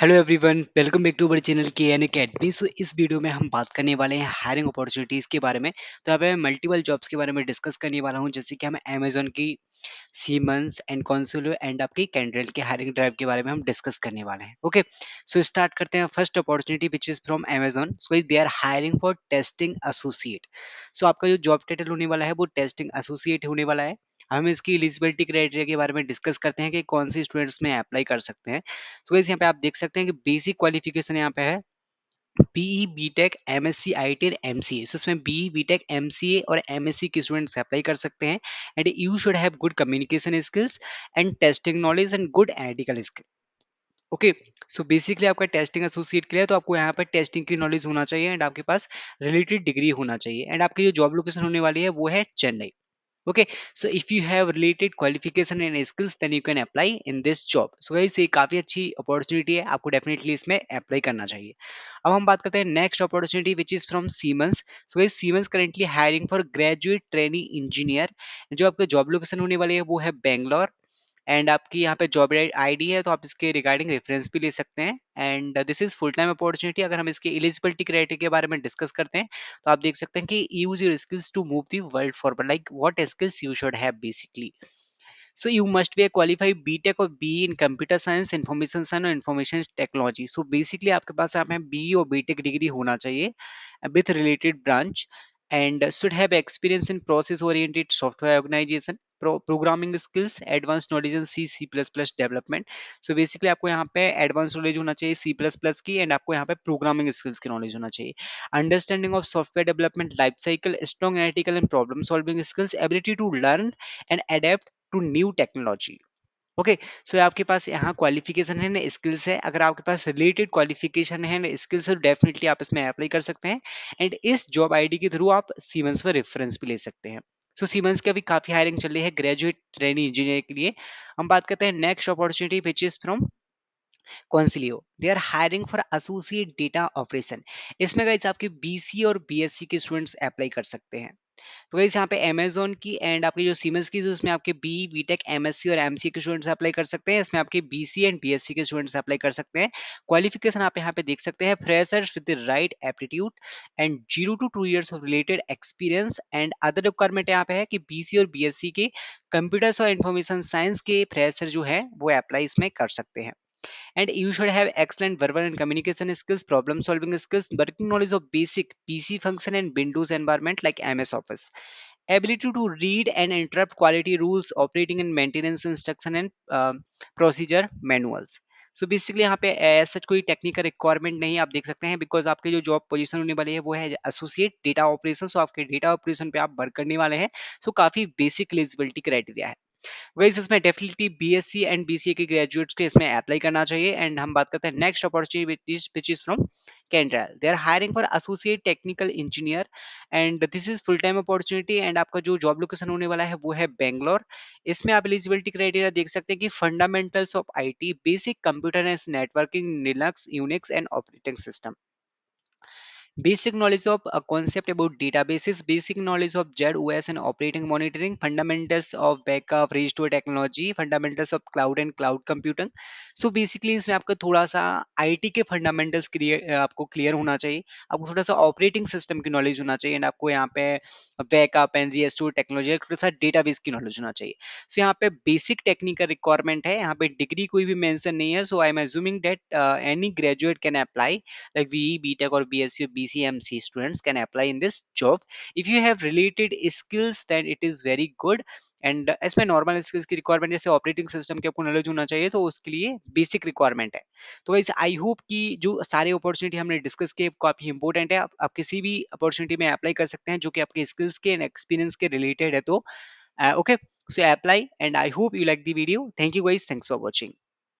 Hello everyone welcome back to our channel K N academy so इस video में हम बात करने वाले हैं हायरिंग अपॉर्चुनिटीज़ के बारे में तो यहाँ पे मैं मल्टीपल जॉब्स के बारे में डिस्कस करने वाला हूँ जैसे कि हम अमेजोन की सीमंस एंड कॉन्सोलो एंड आपकी कैंड्रेल के हायरिंग ड्राइव के बारे में हम डिस्कस करने वाले हैं ओके सो स्टार्ट करते हैं first opportunity which is from Amazon so is they are hiring for testing associate so आपका जो जॉब टाइटल होने वाला है वो टेस्टिंग एसोसिएट होने वाला है हम इसकी एलिजिबिलिटी क्राइटेरिया के बारे में डिस्कस करते हैं कि कौन से स्टूडेंट्स में अप्लाई कर सकते हैं तो so, यहाँ पे आप देख सकते हैं कि बेसिक क्वालिफिकेशन यहाँ पे है BE C I T and B so इसमें बीई सी ए और एम एस सी के स्टूडेंट्स अप्लाई कर सकते हैं and you should have good communication skills and testing knowledge and good analytical skill okay so basically आपका टेस्टिंग एसोसिएट के लिए तो आपको यहाँ पर टेस्टिंग की नॉलेज होना चाहिए एंड आपके पास रिलेटेड डिग्री होना चाहिए एंड आपकी जो जॉब लोकेशन होने वाली है वो है Chennai okay so if you have related qualification and skills then you can apply in this job so guys ये काफी अच्छी opportunity है आपको definitely इसमें apply करना चाहिए अब हम बात करते हैं next opportunity which is from Siemens so guys Siemens currently hiring for graduate trainee engineer जो आपके job location होने वाली है वो है बैंगलोर एंड आपकी यहाँ पे जॉब आईडी है तो आप इसके रिगार्डिंग रेफरेंस भी ले सकते हैं and this is full time opportunity अगर हम इसके एलिजिबिलिटी क्राइटेरिया के बारे में डिस्कस करते हैं तो आप देख सकते हैं कि use your skills to move the world forward like what skills you should have basically so you must be a qualified B tech और B in computer science information science और इन्फॉर्मेशन टेक्नोलॉजी सो बेसिकली आपके पास आप हैं B और B take degree होना चाहिए with related branch and should have experience in process oriented software organization programming skills advance knowledge in C C plus plus development so basically आपको यहाँ पे एडवांस नॉलेज होना चाहिए सी प्लस प्लस की and आपको यहाँ पे प्रोग्रामिंग स्किल्स की नॉलेज होना चाहिए understanding of software development life cycle strong analytical and problem solving skills ability to learn and adapt to new technology okay so आपके पास यहाँ क्वालिफिकेशन है ना स्किल्स है अगर आपके पास रिलेटेड क्वालिफिकेशन है ना स्किल्स है डेफिनेटली तो आप इसमें अप्लाई कर सकते हैं एंड इस जॉब आईडी के थ्रू आप सीवेंस पर रेफरेंस भी ले सकते हैं सो सीमेंस की अभी काफी हायरिंग चल रही है ग्रेजुएट ट्रेनिंग इंजीनियर के लिए हम बात करते हैं next opportunity which is from Concilio they are hiring for associate data operation इसमें गाइस आपके बीसी और बीएससी के स्टूडेंट्स अप्लाई कर सकते हैं तो गाइस यहाँ पे अमेजोन की एंड आपकी जो सीमेंस की उसमें आपके B B tech M S C और एम सी के स्टूडेंट्स अप्लाई कर सकते हैं इसमें आपके B C and B S C के स्टूडेंट्स अप्लाई कर सकते हैं क्वालिफिकेशन आप यहाँ पे देख सकते हैं freshers with the right aptitude and zero to two years of related experience and other requirement यहाँ पे है कि बी सी और बी एस सी के कंप्यूटर्स और इन्फॉर्मेशन साइंस के फ्रेशर जो है वो अप्लाई इसमें कर सकते हैं and you should have excellent verbal and communication skills problem solving skills working knowledge of basic pc function and windows environment like ms office ability to read and interpret quality rules operating and maintenance instruction and uh, procedure manuals so basically यहाँ पे सच कोई technical requirement नहीं आप देख सकते हैं because आपके जो जॉब पोजीशन होने वाली है वो है एसोसिएट डेटा ऑपरेशन सो आपके डेटा ऑपरेशन पे आप वर्क करने वाले हैं सो so, काफी बेसिक एलिजिबिलिटी क्राइटेरिया है वैसे इसमें डेफिनेटली बीएससी एंड बीसीए के ग्रेजुएट्स को इसमें अप्लाई करना चाहिए एंड हम बात करते हैं next opportunity which is from Kyndryl they are hiring for associate technical engineer and this is full time opportunity and आपका जो जॉब लोकेशन होने वाला है वो है बैंगलोर इसमें आप एलिजिबिलिटी क्राइटेरिया देख सकते हैं कि fundamentals of I T basic computer and networking Linux Unix and operating system basic knowledge of concept about databases basic knowledge of Z O S and operating monitoring monitoring, of of backup, restore technology fundamentals of cloud and cloud computing so basically इसमें आपका थोड़ा सा I T के fundamentals आपको clear होना चाहिए आपको थोड़ा सा ऑपरेटिंग सिस्टम की नॉलेज होना चाहिए एंड आपको यहाँ पे बैकअप एंड जी टेक्नोलॉजी थोड़ा सा डेटा बेस की नॉलेज होना चाहिए सो यहाँ पे बेसिक टेक्निकल रिक्वायरमेंट है यहाँ पे डिग्री कोई भी मेंशन नहीं है so I am assuming that any graduate can apply like we B tech और B S C B BCMC students can apply in this job. If you have related skills then it is very good and इसमें normal skills की requirement जैसे operating system के आपको knowledge होना चाहिए तो उसके लिए बेसिक रिक्वायरमेंट है तो वाइज आई होप कि जो सारे अपॉर्चुनिटी हमने डिस्कस किए काफी इंपॉर्टेंट है आप, आप किसी भी अपॉर्चुनिटी में अप्लाई कर सकते हैं जो कि आपके स्किल्स के एंड एक्सपीरियंस के रिलेटेड है तो okay so apply and I hope you like the video thank you वाइज थैंक्स फॉर वॉचिंग